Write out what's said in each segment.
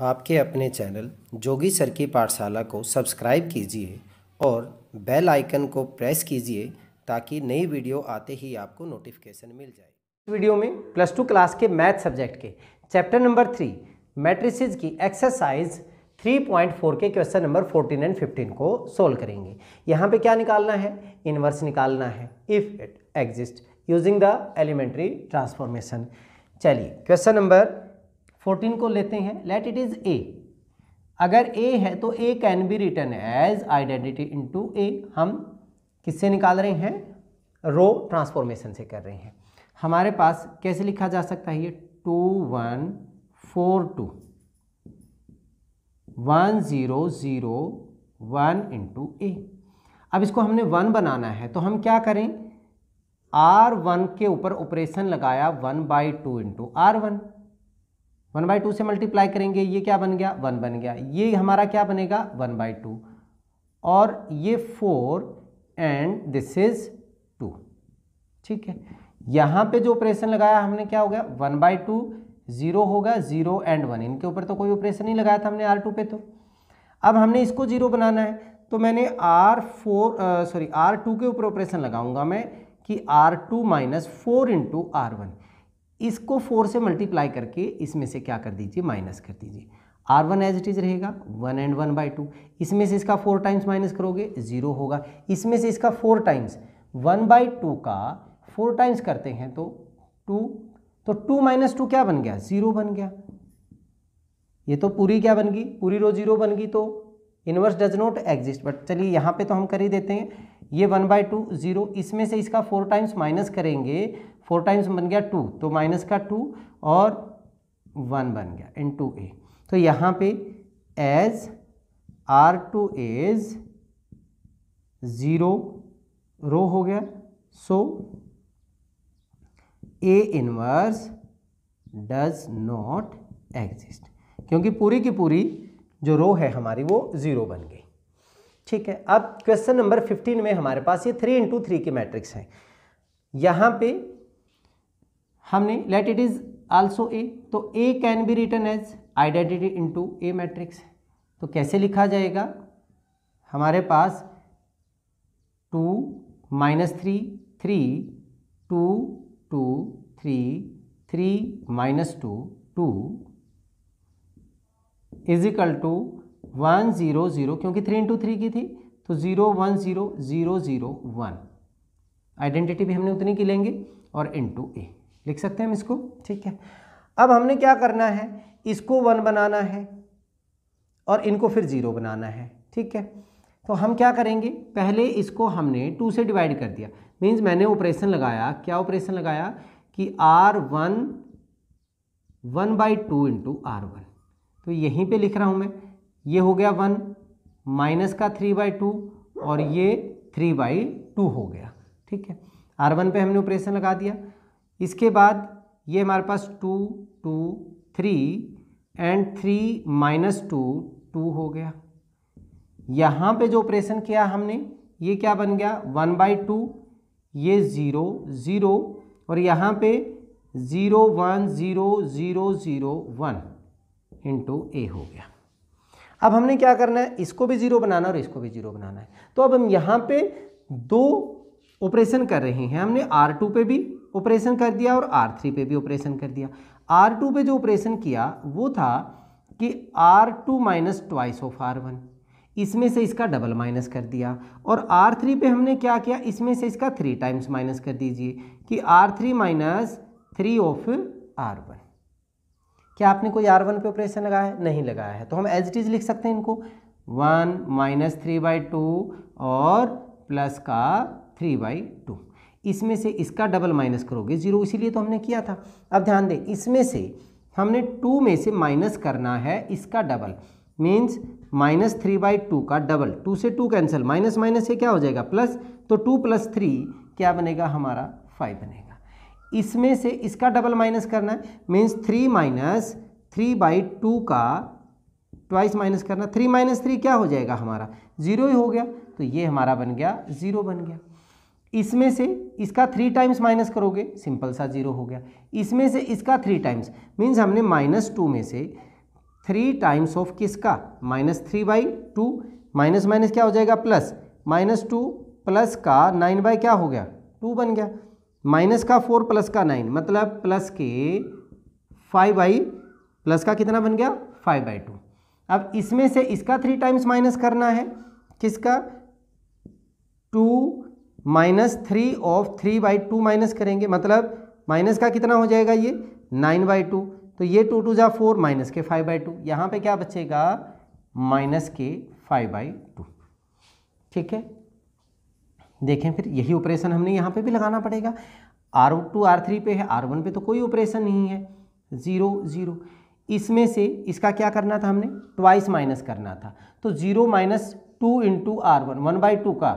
आपके अपने चैनल जोगी सर की पाठशाला को सब्सक्राइब कीजिए और बेल आइकन को प्रेस कीजिए ताकि नई वीडियो आते ही आपको नोटिफिकेशन मिल जाए इस वीडियो में प्लस टू क्लास के मैथ सब्जेक्ट के चैप्टर नंबर थ्री मैट्रिसेज की एक्सरसाइज 3.4 के क्वेश्चन नंबर 14 एंड 15 को सोल्व करेंगे यहाँ पे क्या निकालना है इनवर्स निकालना है if it exist using the elementary transformation चलिए क्वेश्चन नंबर 14 को लेते हैं लेट इट इज़ ए अगर ए है तो A can be written as identity into A हम किससे निकाल रहे हैं रो ट्रांसफॉर्मेशन से कर रहे हैं हमारे पास कैसे लिखा जा सकता है ये two one four two one zero zero one into A अब इसको हमने वन बनाना है तो हम क्या करें आर वन के ऊपर ऑपरेशन लगाया one by two into R one one by two से मल्टीप्लाई करेंगे ये क्या बन गया वन बन गया ये हमारा क्या बनेगा वन बाई टू और ये four and this is two ठीक है यहाँ पे जो ऑपरेशन लगाया हमने क्या हो गया वन बाई टू जीरो होगा जीरो एंड वन इनके ऊपर तो कोई ऑपरेशन नहीं लगाया था हमने आर टू पे तो अब हमने इसको जीरो बनाना है तो मैंने R four sorry R two के ऊपर ऑपरेशन लगाऊंगा मैं कि R two minus four into R one इसको फोर से मल्टीप्लाई करके इसमें से क्या कर दीजिए माइनस कर दीजिए R one as it is रहेगा one and one by two इसमें से इसका फोर टाइम्स माइनस करोगे ज़ीरो होगा इसमें से इसका four times one by two का फोर टाइम्स करते हैं तो टू तो टू माइनस टू क्या बन गया ज़ीरो बन गया ये तो पूरी क्या बन गई पूरी रो ज़ीरो बन गई तो inverse does not exist but चलिए यहाँ पे तो हम कर ही देते हैं ये वन बाई टू ज़ीरो इसमें से इसका फोर टाइम्स माइनस करेंगे फोर टाइम्स बन गया टू तो माइनस का टू और वन बन गया इन टू ए तो यहाँ पे as R two as zero row हो गया so A inverse does not exist क्योंकि पूरी की पूरी जो रो है हमारी वो ज़ीरो बन गई ठीक है अब क्वेश्चन नंबर फिफ्टीन में हमारे पास ये थ्री इंटू थ्री की मैट्रिक्स है यहाँ पे हमने let it is also A तो A can be written as identity into A matrix तो कैसे लिखा जाएगा हमारे पास two minus three three two two three three minus two two is equal two one zero zero क्योंकि थ्री इंटू थ्री की थी तो zero one zero zero zero one identity भी हमने उतनी की लेंगे और इंटू ए लिख सकते हैं हम इसको ठीक है अब हमने क्या करना है इसको वन बनाना है और इनको फिर ज़ीरो बनाना है ठीक है तो हम क्या करेंगे पहले इसको हमने टू से डिवाइड कर दिया मीन्स मैंने ऑपरेशन लगाया क्या ऑपरेशन लगाया कि R one one by two into R one तो यहीं पे लिख रहा हूँ मैं ये हो गया वन माइनस का थ्री बाई टू और ये थ्री बाई टू हो गया ठीक है आर वन पर हमने ऑपरेशन लगा दिया इसके बाद ये हमारे पास two two three and three minus two two हो गया यहाँ पे जो ऑपरेशन किया हमने ये क्या बन गया वन बाई टू ये ज़ीरो ज़ीरो और यहाँ पे zero one zero zero zero one into A हो गया अब हमने क्या करना है इसको भी ज़ीरो बनाना और इसको भी ज़ीरो बनाना है तो अब हम यहाँ पे दो ऑपरेशन कर रहे हैं हमने R2 पे भी ऑपरेशन कर दिया और R3 पे भी ऑपरेशन कर दिया R2 पे जो ऑपरेशन किया वो था कि R2 two minus twice of R one इसमें से इसका डबल माइनस कर दिया और R3 पे हमने क्या किया इसमें से इसका थ्री टाइम्स माइनस कर दीजिए कि R3 three minus three of R one क्या आपने कोई आर वन पे ऑपरेशन लगाया है नहीं लगाया है तो हम एज इट इज लिख सकते हैं इनको one minus three by two और प्लस का थ्री बाई टू इसमें से इसका डबल माइनस करोगे जीरो इसीलिए तो हमने किया था अब ध्यान दें इसमें से हमने टू में से माइनस करना है इसका double means minus three by two का डबल टू से टू कैंसिल माइनस माइनस से क्या हो जाएगा प्लस तो टू प्लस थ्री क्या बनेगा हमारा फाइव बनेगा इसमें से इसका डबल माइनस करना है means three minus three by two का ट्वाइस माइनस करना थ्री माइनस थ्री क्या हो जाएगा हमारा ज़ीरो ही हो गया तो ये हमारा बन गया ज़ीरो बन गया इसमें से इसका थ्री टाइम्स माइनस करोगे सिंपल सा जीरो हो गया इसमें से इसका थ्री टाइम्स मीन्स हमने माइनस टू में से थ्री टाइम्स ऑफ किसका minus three by two minus minus क्या हो जाएगा प्लस माइनस टू प्लस का नाइन बाई क्या हो गया टू बन गया माइनस का फोर प्लस का नाइन मतलब प्लस के फाइव बाई प्लस का कितना बन गया फाइव बाई टू अब इसमें से इसका थ्री टाइम्स माइनस करना है किसका two minus three of three by two minus करेंगे मतलब माइनस का कितना हो जाएगा ये नाइन बाई टू तो ये टू टू जा फोर माइनस के फाइव बाई टू यहाँ पर क्या बचेगा माइनस के फाइव बाई टू ठीक है देखें फिर यही ऑपरेशन हमने यहाँ पे भी लगाना पड़ेगा आर टू आर थ्री पे है आर वन पे तो कोई ऑपरेशन नहीं है ज़ीरो ज़ीरो इसमें से इसका क्या करना था हमने ट्वाइस माइनस करना था तो zero minus two into R one one by two का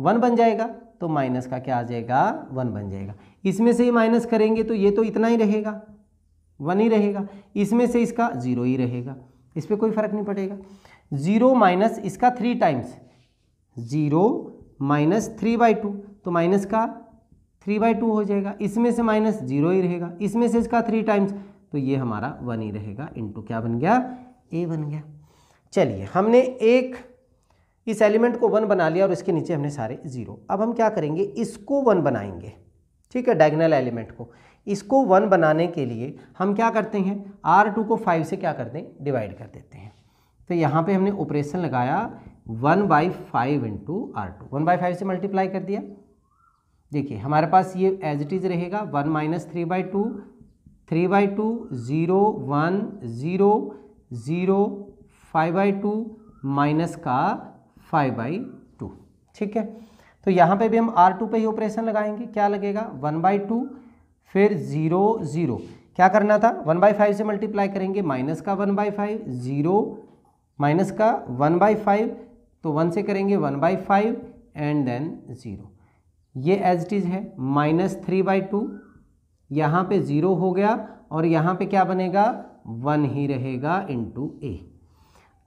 वन बन जाएगा तो माइनस का क्या आ जाएगा वन बन जाएगा इसमें से ही माइनस करेंगे तो ये तो इतना ही रहेगा वन ही रहेगा इसमें से इसका ज़ीरो ही रहेगा इस पर कोई फ़र्क नहीं पड़ेगा ज़ीरो माइनस इसका three times zero minus three by two तो माइनस का थ्री बाई टू हो जाएगा इसमें से माइनस जीरो ही रहेगा इसमें से इसका थ्री टाइम्स तो ये हमारा वन ही रहेगा इंटू क्या बन गया ए बन गया चलिए हमने एक इस एलिमेंट को वन बना लिया और इसके नीचे हमने सारे ज़ीरो अब हम क्या करेंगे इसको वन बनाएंगे ठीक है डायगनल एलिमेंट को इसको वन बनाने के लिए हम क्या करते हैं आर टू को फाइव से क्या कर दें डिवाइड कर देते हैं तो यहाँ पे हमने ऑपरेशन लगाया one by five into R two one by five से मल्टीप्लाई कर दिया देखिए हमारे पास ये एज इट इज़ रहेगा one minus three by two three by two zero one zero zero five by two minus का फाइव बाई टू ठीक है तो यहाँ पे भी हम आर टू पर ही ऑपरेशन लगाएंगे क्या लगेगा वन बाई टू फिर ज़ीरो ज़ीरो क्या करना था वन बाई फाइव से मल्टीप्लाई करेंगे माइनस का one by five zero minus का वन बाई फाइव तो वन से करेंगे one by five and then zero ये एज इट इज़ है माइनस थ्री बाई टू यहाँ पर ज़ीरो हो गया और यहाँ पे क्या बनेगा वन ही रहेगा इंटू ए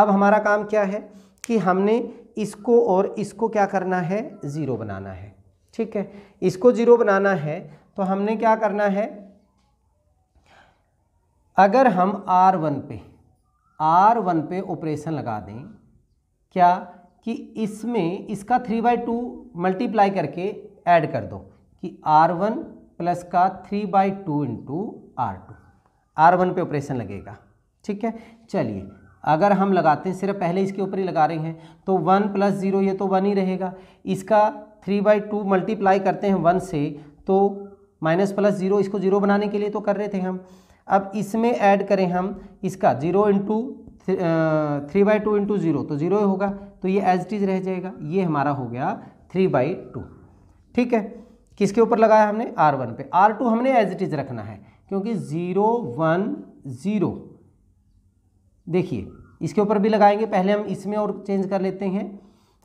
अब हमारा काम क्या है कि हमने इसको और इसको क्या करना है ज़ीरो बनाना है ठीक है इसको ज़ीरो बनाना है तो हमने क्या करना है अगर हम आर वन पे आर वन पे ऑपरेशन लगा दें क्या कि इसमें इसका थ्री बाई टू मल्टीप्लाई करके ऐड कर दो कि आर वन प्लस का three by two into R two R one पर ऑपरेशन लगेगा ठीक है चलिए अगर हम लगाते हैं सिर्फ पहले इसके ऊपर ही लगा रहे हैं तो वन प्लस ज़ीरो ये तो वन ही रहेगा इसका थ्री बाई टू मल्टीप्लाई करते हैं वन से तो माइनस प्लस ज़ीरो इसको ज़ीरो बनाने के लिए तो कर रहे थे हम अब इसमें ऐड करें हम इसका zero into three by two into zero तो ज़ीरो होगा तो ये एज टीज रह जाएगा ये हमारा हो गया थ्री बाई टू ठीक है किसके ऊपर लगाया हमने आर वन पे आर टू हमने एज इट इज रखना है क्योंकि ज़ीरो वन ज़ीरो देखिए इसके ऊपर भी लगाएंगे पहले हम इसमें और चेंज कर लेते हैं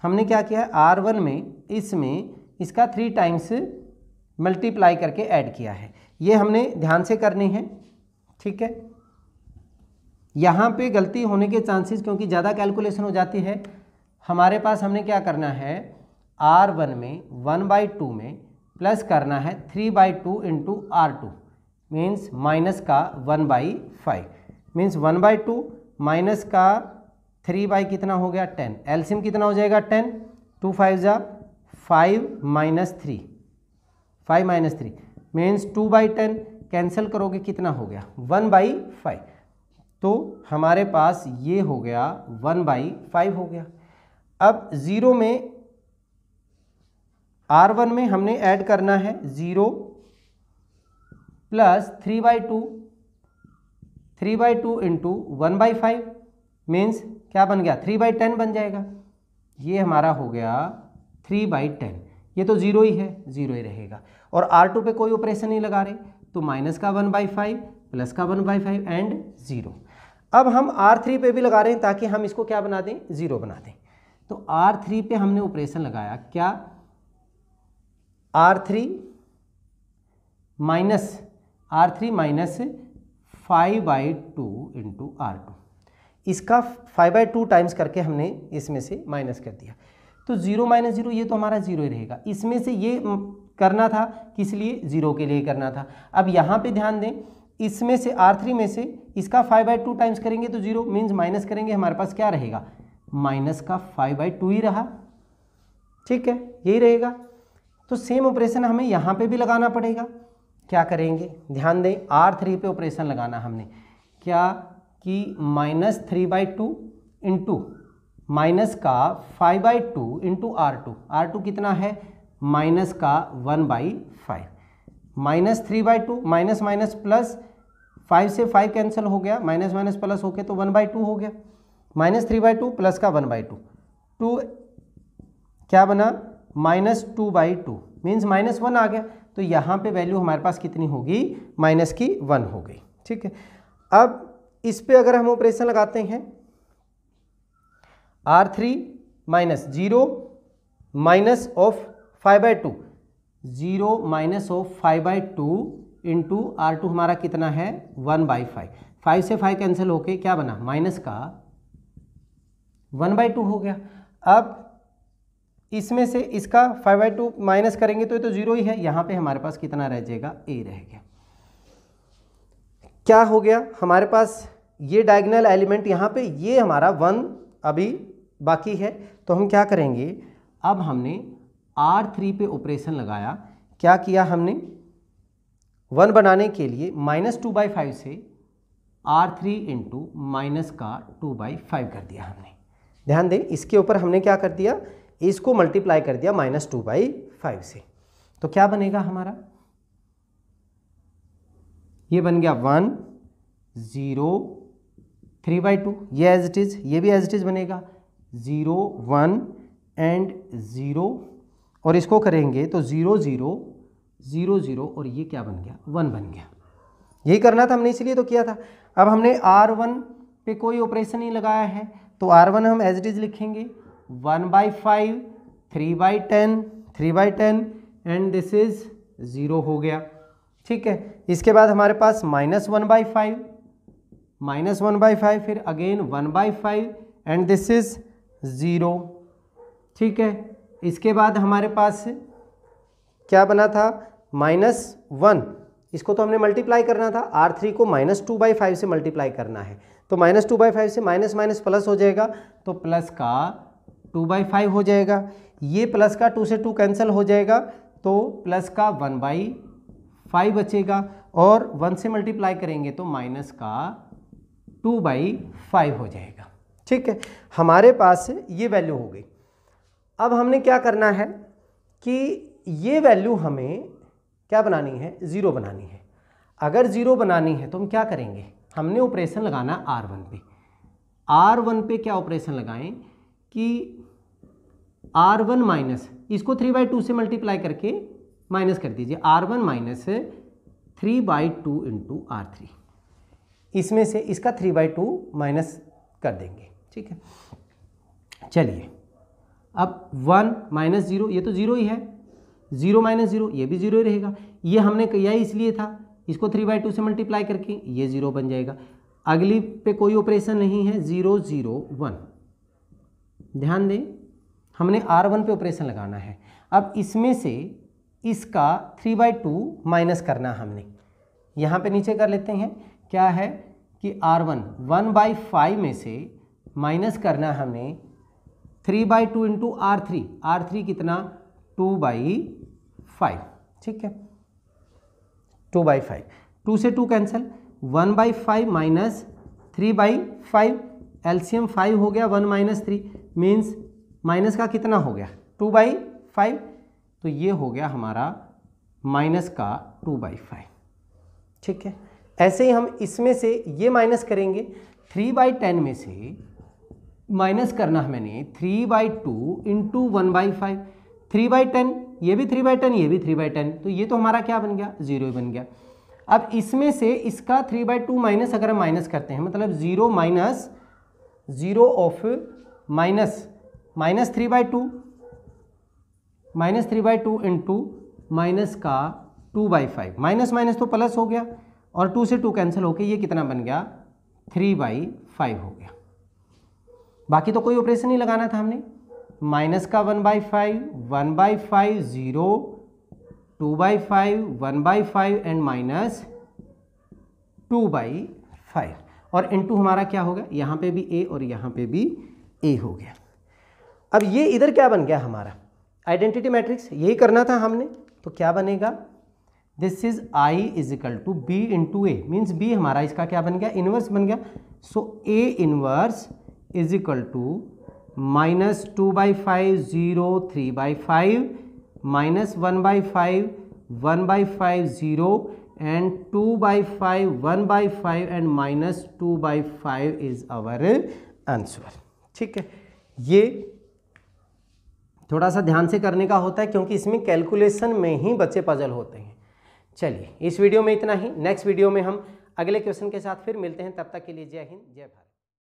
हमने क्या किया आर वन में इसमें इसका थ्री टाइम्स मल्टीप्लाई करके ऐड किया है ये हमने ध्यान से करनी है ठीक है यहाँ पे गलती होने के चांसेस क्योंकि ज़्यादा कैलकुलेशन हो जाती है हमारे पास हमने क्या करना है आर वन में वन बाई टू में प्लस करना है three by two into R two means minus का one by five means one by two minus का थ्री बाई कितना हो गया टेन एल्सियम कितना हो जाएगा टेन टू फाइव ज़ा five minus three five minus three means two by ten cancel करोगे कितना हो गया वन बाई फाइव तो हमारे पास ये हो गया वन बाई फाइव हो गया अब ज़ीरो में आर वन में हमने ऐड करना है zero plus three by two three by two into one by five means क्या बन गया थ्री बाई टेन बन जाएगा ये हमारा हो गया थ्री बाई टेन ये तो ज़ीरो ही है ज़ीरो ही रहेगा और आर टू पर कोई ऑपरेशन नहीं लगा रहे तो माइनस का वन बाई फाइव प्लस का one by five and zero अब हम R3 पे भी लगा रहे हैं ताकि हम इसको क्या बना दें ज़ीरो बना दें तो R3 पे हमने ऑपरेशन लगाया क्या R3 three minus R three minus five by two into R two इसका फाइव बाई टू टाइम्स करके हमने इसमें से माइनस कर दिया तो ज़ीरो माइनस ज़ीरो ये तो हमारा ज़ीरो ही रहेगा इसमें से ये हम्म, करना था किस लिए ज़ीरो के लिए करना था अब यहाँ पे ध्यान दें इसमें से आर थ्री में से इसका फाइव बाई टू टाइम्स करेंगे तो जीरो मीन्स माइनस करेंगे हमारे पास क्या रहेगा माइनस का फाइव बाई टू ही रहा ठीक है यही रहेगा तो सेम ऑपरेशन हमें यहाँ पे भी लगाना पड़ेगा क्या करेंगे ध्यान दें आर थ्री पे ऑपरेशन लगाना हमने क्या कि minus three by two into minus का five by two into R two R two कितना है माइनस का one by five minus three by two minus minus plus five से फाइव कैंसिल हो गया माइनस माइनस प्लस होके तो one by two हो गया minus three by two plus का वन बाई टू टू क्या बना minus two by two means minus one आ गया तो यहाँ पे वैल्यू हमारे पास कितनी होगी माइनस की वन हो गई ठीक है अब इस पर अगर हम ऑपरेशन लगाते हैं R three minus zero minus of five by two zero minus of five by two into R two हमारा कितना है वन बाई फाइव फाइव से फाइव कैंसिल होके क्या बना माइनस का वन बाई टू हो गया अब इसमें से इसका फाइव बाई टू माइनस करेंगे तो ये तो ज़ीरो ही है यहाँ पे हमारे पास कितना रह जाएगा ए रह गया क्या हो गया हमारे पास ये डायगनल एलिमेंट यहाँ पे ये हमारा वन अभी बाकी है तो हम क्या करेंगे अब हमने आर थ्री पे ऑपरेशन लगाया क्या किया हमने वन बनाने के लिए माइनस टू बाई फाइव से आर थ्री इंटू माइनस का टू बाई फाइव कर दिया हमने ध्यान दें इसके ऊपर हमने क्या कर दिया इसको मल्टीप्लाई कर दिया माइनस टू बाई फाइव से तो क्या बनेगा हमारा ये बन गया one zero three by two ये एज इट इज़ ये भी एज इट इज़ बनेगा ज़ीरो वन एंड ज़ीरो और इसको करेंगे तो ज़ीरो ज़ीरो ज़ीरो ज़ीरो और ये क्या बन गया वन बन गया यही करना था हमने इसलिए तो किया था अब हमने आर वन पे कोई ऑपरेशन नहीं लगाया है तो आर वन हम एज इट इज़ लिखेंगे one by five three by ten three by ten and this is zero हो गया ठीक है इसके बाद हमारे पास minus one by five minus one by five फिर again one by five and this is zero ठीक है इसके बाद हमारे पास क्या बना था माइनस वन इसको तो हमने मल्टीप्लाई करना था आर थ्री को माइनस टू बाई फाइव से मल्टीप्लाई करना है तो माइनस टू बाई फाइव से माइनस माइनस प्लस हो जाएगा तो प्लस का टू बाई फाइव हो जाएगा ये प्लस का टू से टू कैंसिल हो जाएगा तो प्लस का वन बाई फाइव बचेगा और वन से मल्टीप्लाई करेंगे तो माइनस का टू बाई फाइव हो जाएगा ठीक है हमारे पास ये वैल्यू हो गई अब हमने क्या करना है कि ये वैल्यू हमें क्या बनानी है ज़ीरो बनानी है अगर ज़ीरो बनानी है तो हम क्या करेंगे हमने ऑपरेशन लगाना आर वन पे आर वन पे क्या ऑपरेशन लगाएं कि आर वन माइनस इसको थ्री बाई टू से मल्टीप्लाई करके माइनस कर दीजिए R one minus three by two into R three इसमें से इसका थ्री बाई टू माइनस कर देंगे ठीक है चलिए अब वन माइनस जीरो ये तो ज़ीरो ही है ज़ीरो माइनस ज़ीरो ये भी ज़ीरो ही रहेगा ये हमने किया इसलिए था इसको थ्री बाई टू से मल्टीप्लाई करके ये ज़ीरो बन जाएगा अगली पे कोई ऑपरेशन नहीं है ज़ीरो ज़ीरो वन ध्यान दें हमने आर वन पे ऑपरेशन लगाना है अब इसमें से इसका थ्री बाई टू माइनस करना हमने यहाँ पे नीचे कर लेते हैं क्या है कि R one one by five में से माइनस करना हमने three by two into R three R three कितना टू बाई फाइव ठीक है टू बाई फाइव टू से two cancel one by five minus three by five LCM five हो गया one minus three means minus का कितना हो गया टू बाई फाइव तो ये हो गया हमारा माइनस का टू बाई फाइव ठीक है ऐसे ही हम इसमें से ये माइनस करेंगे थ्री बाई टेन में से माइनस करना है मैंने three by two into one by five three by ten ये भी थ्री बाई टेन ये भी थ्री बाई टेन तो ये तो हमारा क्या बन गया जीरो बन गया अब इसमें से इसका थ्री बाई टू माइनस अगर हम माइनस करते हैं मतलब zero minus zero of minus minus three by two minus three by two into minus का two by five minus minus तो प्लस हो गया और टू से टू कैंसिल होके ये कितना बन गया थ्री बाई फाइव हो गया बाकी तो कोई ऑपरेशन नहीं लगाना था हमने माइनस का one by five one by five zero two by five one by five and minus two by five और टू हमारा क्या होगा यहाँ पे भी ए और यहाँ पे भी ए हो गया अब ये इधर क्या बन गया हमारा आइडेंटिटी मैट्रिक्स यही करना था हमने तो क्या बनेगा this is I is equal to B into A means B हमारा इसका क्या बन गया इनवर्स बन गया so A inverse is equal to minus two by five zero three by five minus one by five one by five zero and two by five one by five and minus two by five is our answer ठीक है ये थोड़ा सा ध्यान से करने का होता है क्योंकि इसमें कैलकुलेशन में ही बच्चे पजल होते हैं चलिए इस वीडियो में इतना ही नेक्स्ट वीडियो में हम अगले क्वेश्चन के साथ फिर मिलते हैं तब तक के लिए जय हिंद जय भारत